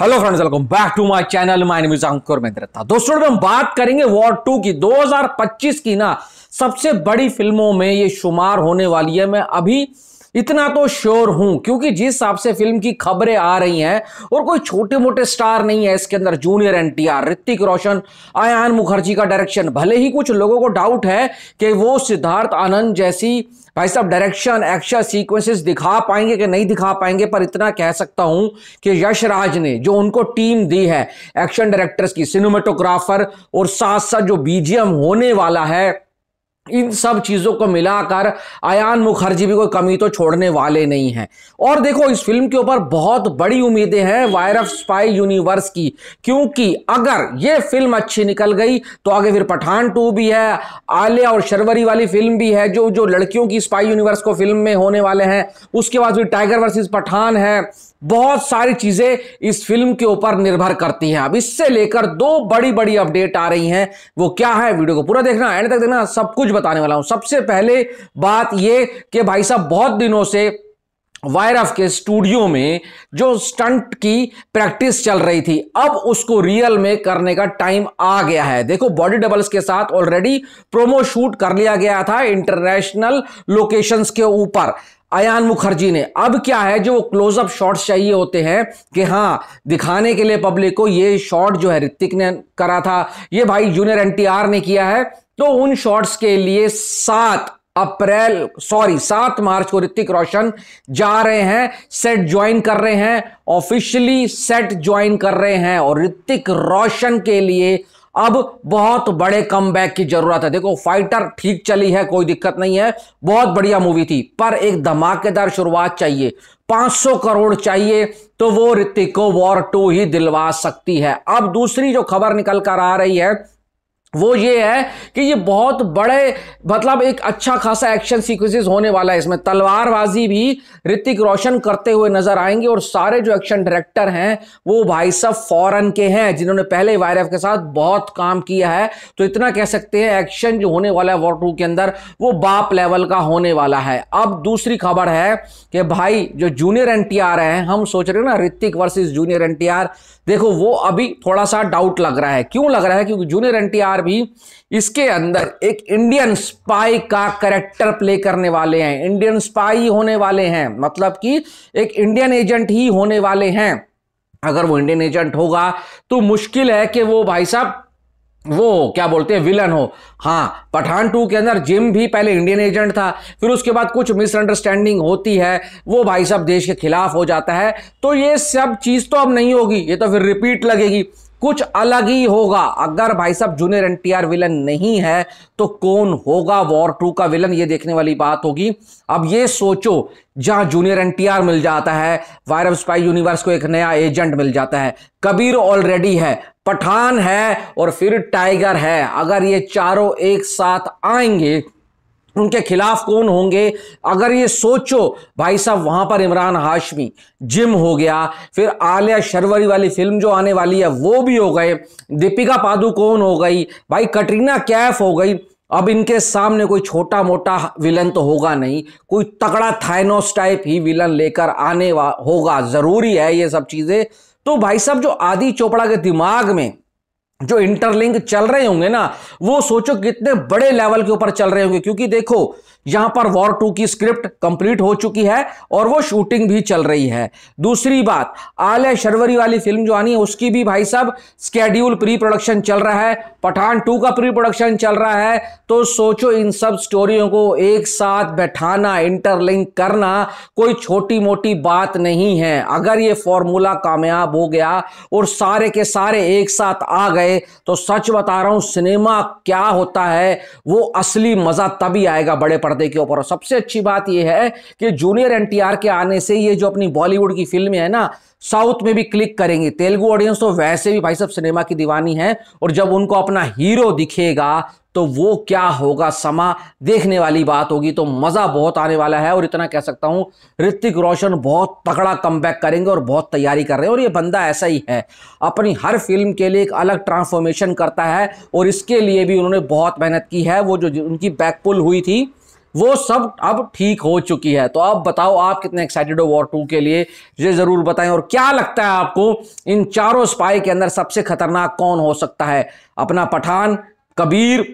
hello friends welcome back to my channel my name is Ankur Mehndiratta दोस्तों हम बात करेंगे वॉर टू की 2025 की ना सबसे बड़ी फिल्मों में ये शुमार होने वाली है मैं अभी इतना तो श्योर हूं क्योंकि जिस हिसाब से फिल्म की खबरें आ रही हैं और कोई छोटे मोटे स्टार नहीं है इसके अंदर जूनियर एनटीआर ऋतिक रोशन आयान मुखर्जी का डायरेक्शन भले ही कुछ लोगों को डाउट है कि वो सिद्धार्थ आनंद जैसी भाई साहब डायरेक्शन एक्शन सीक्वेंसेस दिखा पाएंगे कि नहीं दिखा पाएंगे पर इतना कह सकता हूं कि यश राज ने जो उनको टीम दी है एक्शन डायरेक्टर्स की सिनेमाटोग्राफर और साथ साथ जो बीजीएम होने वाला है इन सब चीज़ों को मिलाकर अयान मुखर्जी भी कोई कमी तो छोड़ने वाले नहीं हैं और देखो इस फिल्म के ऊपर बहुत बड़ी उम्मीदें हैं वायर ऑफ स्पाई यूनिवर्स की क्योंकि अगर ये फिल्म अच्छी निकल गई तो आगे फिर पठान टू भी है आलिया और शर्वरी वाली फिल्म भी है जो जो लड़कियों की स्पाई यूनिवर्स को फिल्म में होने वाले हैं उसके बाद फिर टाइगर वर्सेस पठान है बहुत सारी चीजें इस फिल्म के ऊपर निर्भर करती हैं अब इससे लेकर दो बड़ी बड़ी अपडेट आ रही हैं वो क्या है वीडियो को पूरा देखना एंड तक देखना सब कुछ बताने वाला हूं सबसे पहले बात ये कि भाई साहब बहुत दिनों से वायरफ के स्टूडियो में जो स्टंट की प्रैक्टिस चल रही थी अब उसको रियल में करने का टाइम आ गया है देखो बॉडी डबल्स के साथ ऑलरेडी प्रोमो शूट कर लिया गया था इंटरनेशनल लोकेशंस के ऊपर अयान मुखर्जी ने अब क्या है जो वो क्लोजअप शॉट्स चाहिए होते हैं कि हाँ दिखाने के लिए पब्लिक को ये शॉट जो है ऋतिक ने करा था ये भाई जूनियर एन ने किया है तो उन शॉट्स के लिए सात अप्रैल सॉरी सात मार्च को ऋतिक रोशन जा रहे हैं सेट ज्वाइन कर रहे हैं ऑफिशियली सेट ज्वाइन कर रहे हैं और ऋतिक रोशन के लिए अब बहुत बड़े कम की जरूरत है देखो फाइटर ठीक चली है कोई दिक्कत नहीं है बहुत बढ़िया मूवी थी पर एक धमाकेदार शुरुआत चाहिए 500 करोड़ चाहिए तो वो ऋतिक को वॉर टू ही दिलवा सकती है अब दूसरी जो खबर निकल कर आ रही है वो ये है कि ये बहुत बड़े मतलब एक अच्छा खासा एक्शन सीक्वेंसेस होने वाला है इसमें तलवारबाजी भी ऋतिक रोशन करते हुए नजर आएंगे और सारे जो एक्शन डायरेक्टर हैं वो भाई साहब फॉरन के हैं जिन्होंने पहले वायर के साथ बहुत काम किया है तो इतना कह सकते हैं एक्शन जो होने वाला है वॉर टू के अंदर वो बाप लेवल का होने वाला है अब दूसरी खबर है कि भाई जो जूनियर एन हैं हम सोच रहे हैं ना ऋतिक वर्सेज जूनियर एन देखो वो अभी थोड़ा सा डाउट लग रहा है क्यों लग रहा है क्योंकि जूनियर एन भी इसके अंदर एक इंडियन स्पाई का करेक्टर प्ले करने वाले हैं इंडियन स्पाई होने वाले हैं मतलब कि एक इंडियन एजेंट ही होने वाले हैं अगर वो इंडियन एजेंट होगा तो मुश्किल है कि वो भाई साहब वो क्या बोलते हैं विलन हो हाँ पठान टू के अंदर जिम भी पहले इंडियन एजेंट था फिर उसके बाद कुछ मिसअंडरस्टैंडिंग होती है वो भाई साहब देश के खिलाफ हो जाता है तो ये सब चीज़ तो अब नहीं होगी ये तो फिर रिपीट लगेगी कुछ अलग ही होगा अगर भाई साहब जूनियर एनटीआर विलन नहीं है तो कौन होगा वॉर टू का विलन ये देखने वाली बात होगी अब ये सोचो जहां जूनियर एनटीआर मिल जाता है वायरव स्पाई यूनिवर्स को एक नया एजेंट मिल जाता है कबीर ऑलरेडी है पठान है और फिर टाइगर है अगर ये चारों एक साथ आएंगे उनके खिलाफ कौन होंगे अगर ये सोचो भाई साहब वहां पर इमरान हाशमी जिम हो गया फिर आलिया शर्वरी वाली फिल्म जो आने वाली है वो भी हो गए दीपिका पादुकोण हो गई भाई कटरीना कैफ हो गई अब इनके सामने कोई छोटा मोटा विलन तो होगा नहीं कोई तगड़ा थाइनोस टाइप ही विलन लेकर आने होगा ज़रूरी है ये सब चीज़ें तो भाई साहब जो आदि चोपड़ा के दिमाग में जो इंटरलिंक चल रहे होंगे ना वो सोचो कितने बड़े लेवल के ऊपर चल रहे होंगे क्योंकि देखो यहां पर वॉर टू की स्क्रिप्ट कंप्लीट हो चुकी है और वो शूटिंग भी चल रही है दूसरी बात आलिया शर्वरी वाली फिल्म जो आनी है उसकी भी भाई साहब स्केड्यूल प्री प्रोडक्शन चल रहा है पठान टू का प्री प्रोडक्शन चल रहा है तो सोचो इन सब स्टोरियों को एक साथ बैठाना इंटरलिंक करना कोई छोटी मोटी बात नहीं है अगर ये फॉर्मूला कामयाब हो गया और सारे के सारे एक साथ आ गए तो सच बता रहा हूं सिनेमा क्या होता है वो असली मजा तभी आएगा बड़े पर्दे पर्दे के ऊपर और सबसे अच्छी बात यह है कि जूनियर एनटीआर के आने से ये जो अपनी बॉलीवुड की फिल्में है ना साउथ में भी क्लिक करेंगी तेलुगु ऑडियंस तो वैसे भी भाई साहब सिनेमा की दीवानी है और जब उनको अपना हीरो दिखेगा तो वो क्या होगा समा देखने वाली बात होगी तो मज़ा बहुत आने वाला है और इतना कह सकता हूं ऋतिक रोशन बहुत तगड़ा कम करेंगे और बहुत तैयारी कर रहे हैं और ये बंदा ऐसा ही है अपनी हर फिल्म के लिए एक अलग ट्रांसफॉर्मेशन करता है और इसके लिए भी उन्होंने बहुत मेहनत की है वो जो उनकी बैकपुल हुई थी वो सब अब ठीक हो चुकी है तो अब बताओ आप कितने एक्साइटेड हो वॉर टू के लिए ये जरूर बताएं और क्या लगता है आपको इन चारों स्पाई के अंदर सबसे खतरनाक कौन हो सकता है अपना पठान कबीर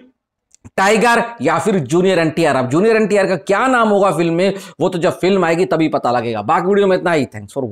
टाइगर या फिर जूनियर एनटीआर अब जूनियर एनटीआर का क्या नाम होगा फिल्म में वो तो जब फिल्म आएगी तभी पता लगेगा बाकी वीडियो में इतना ही थैंक्स फॉर